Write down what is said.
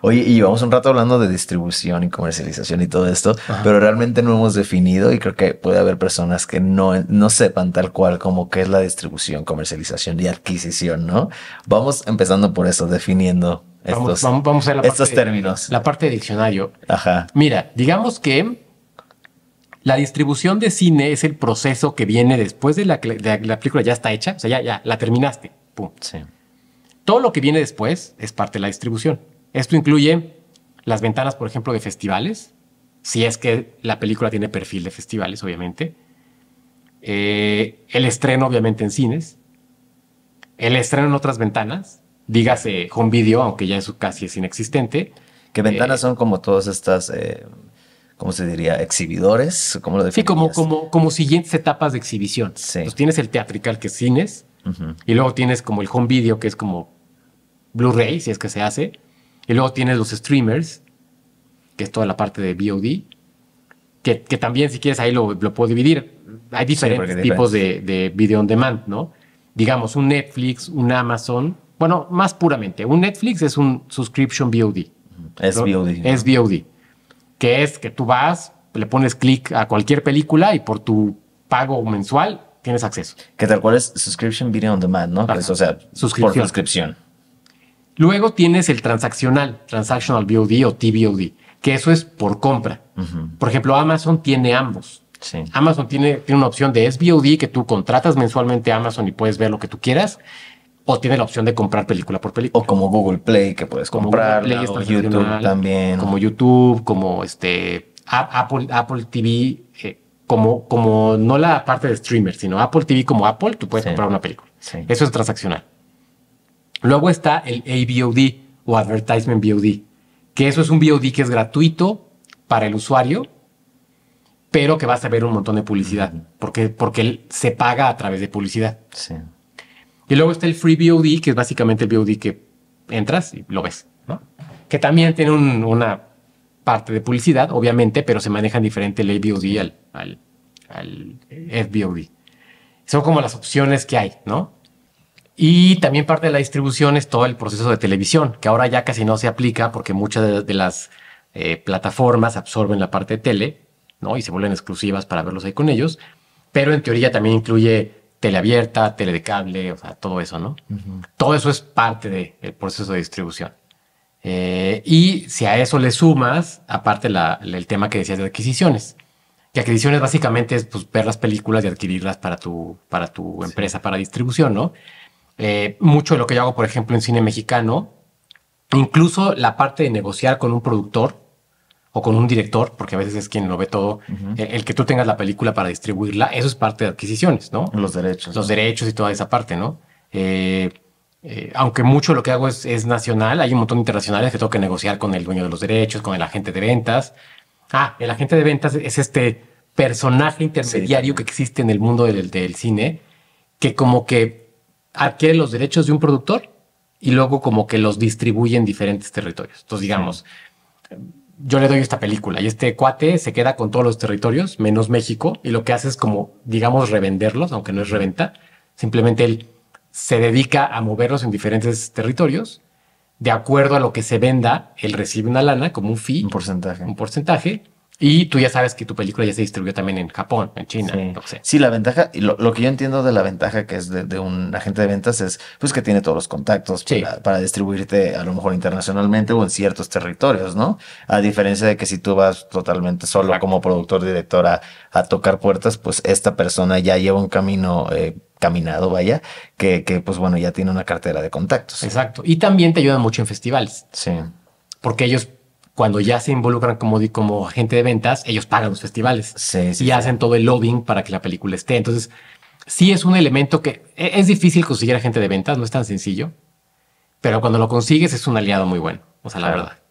Oye, y llevamos un rato hablando de distribución y comercialización y todo esto, pero realmente no hemos definido y creo que puede haber personas que no, sepan tal cual como qué es la distribución, comercialización y adquisición, ¿no? Vamos empezando por eso, definiendo estos, términos. La parte de diccionario. Ajá. Mira, digamos que la distribución de cine es el proceso que viene después de la, la película ya está hecha, o sea, ya, ya la terminaste. Pum. Sí. Todo lo que viene después es parte de la distribución. Esto incluye las ventanas, por ejemplo, de festivales, si es que la película tiene perfil de festivales, obviamente. Eh, el estreno, obviamente, en cines. El estreno en otras ventanas, dígase home video, aunque ya eso casi es inexistente. Que ventanas eh, son como todas estas, eh, ¿cómo se diría? Exhibidores, ¿cómo lo Sí, como, como, como siguientes etapas de exhibición. tienes el teatrical, que es cines, y luego tienes como el home video, que es como Blu-ray, si es que se hace, y luego tienes los streamers, que es toda la parte de VOD, que, también si quieres ahí lo, puedo dividir. Hay diferentes tipos de, video on demand, ¿no? Digamos, un Netflix, un Amazon, bueno, más puramente, un Netflix es un subscription VOD. Es VOD. Es VOD, que es que tú vas, le pones clic a cualquier película y por tu pago mensual tienes acceso. Que tal cual es subscription video on demand, ¿no? Pues, o sea, por suscripción. Luego tienes el transaccional, transactional VOD o TVOD, que eso es por compra. Por ejemplo, Amazon tiene ambos. Amazon tiene, tiene una opción de SVOD que tú contratas mensualmente a Amazon y puedes ver lo que tú quieras. O tiene la opción de comprar película por película. O como Google Play, que puedes comprar. YouTube también. Como YouTube, como este Apple, Apple TV, eh, como, como no la parte de streamer, sino Apple TV como Apple, tú puedes comprar una película. Eso es transaccional. Luego está el ABOD o Advertisement VOD, que eso es un VOD que es gratuito para el usuario, pero que vas a ver un montón de publicidad, porque, porque él se paga a través de publicidad. Y luego está el Free BOD, que es básicamente el VOD que entras y lo ves, ¿no? Que también tiene una parte de publicidad, obviamente, pero se manejan diferente el ABOD al, al, al Son como las opciones que hay, ¿no? Y también parte de la distribución es todo el proceso de televisión, que ahora ya casi no se aplica porque muchas de, las eh, plataformas absorben la parte de tele, ¿no? Y se vuelven exclusivas para verlos ahí con ellos. Pero en teoría también incluye teleabierta, tele de cable, o sea, todo eso, ¿no? Todo eso es parte del proceso de distribución. Eh, y si a eso le sumas, aparte el tema que decías de adquisiciones, que adquisiciones básicamente es pues, ver las películas y adquirirlas para tu, para tu empresa, para distribución, ¿no? Eh, mucho de lo que yo hago, por ejemplo, en cine mexicano, incluso la parte de negociar con un productor o con un director, porque a veces es quien lo ve todo, el, que tú tengas la película para distribuirla, eso es parte de adquisiciones, ¿no? Los derechos. Los derechos y toda esa parte, ¿no? Eh, eh, aunque mucho de lo que hago es, nacional, hay un montón internacionales que tengo que negociar con el dueño de los derechos, con el agente de ventas. Ah, el agente de ventas es este personaje intermediario que existe en el mundo del cine, que como que adquiere los derechos de un productor y luego como que los distribuye en diferentes territorios. Entonces, digamos, yo le doy esta película y este cuate se queda con todos los territorios, menos México, y lo que hace es como, digamos, revenderlos, aunque no es reventa. Simplemente él se dedica a moverlos en diferentes territorios. De acuerdo a lo que se venda, él recibe una lana como un fee. Un porcentaje. Un porcentaje. Y tú ya sabes que tu película ya se distribuyó también en Japón, en China, sí. sé. Sí, la ventaja, lo, lo que yo entiendo de la ventaja que es de, un agente de ventas es pues que tiene todos los contactos para, distribuirte a lo mejor internacionalmente o en ciertos territorios, ¿no? A diferencia de que si tú vas totalmente solo como productor, director a, tocar puertas, pues esta persona ya lleva un camino eh, caminado, vaya, que, que pues bueno, ya tiene una cartera de contactos. Exacto. Y también te ayuda mucho en festivales. Sí. Porque ellos cuando ya se involucran como, como agente de ventas, ellos pagan los festivales y hacen todo el lobbying para que la película esté. Entonces, sí es un elemento que e, es difícil conseguir agente de ventas, no es tan sencillo, pero cuando lo consigues es un aliado muy bueno, o sea, la verdad.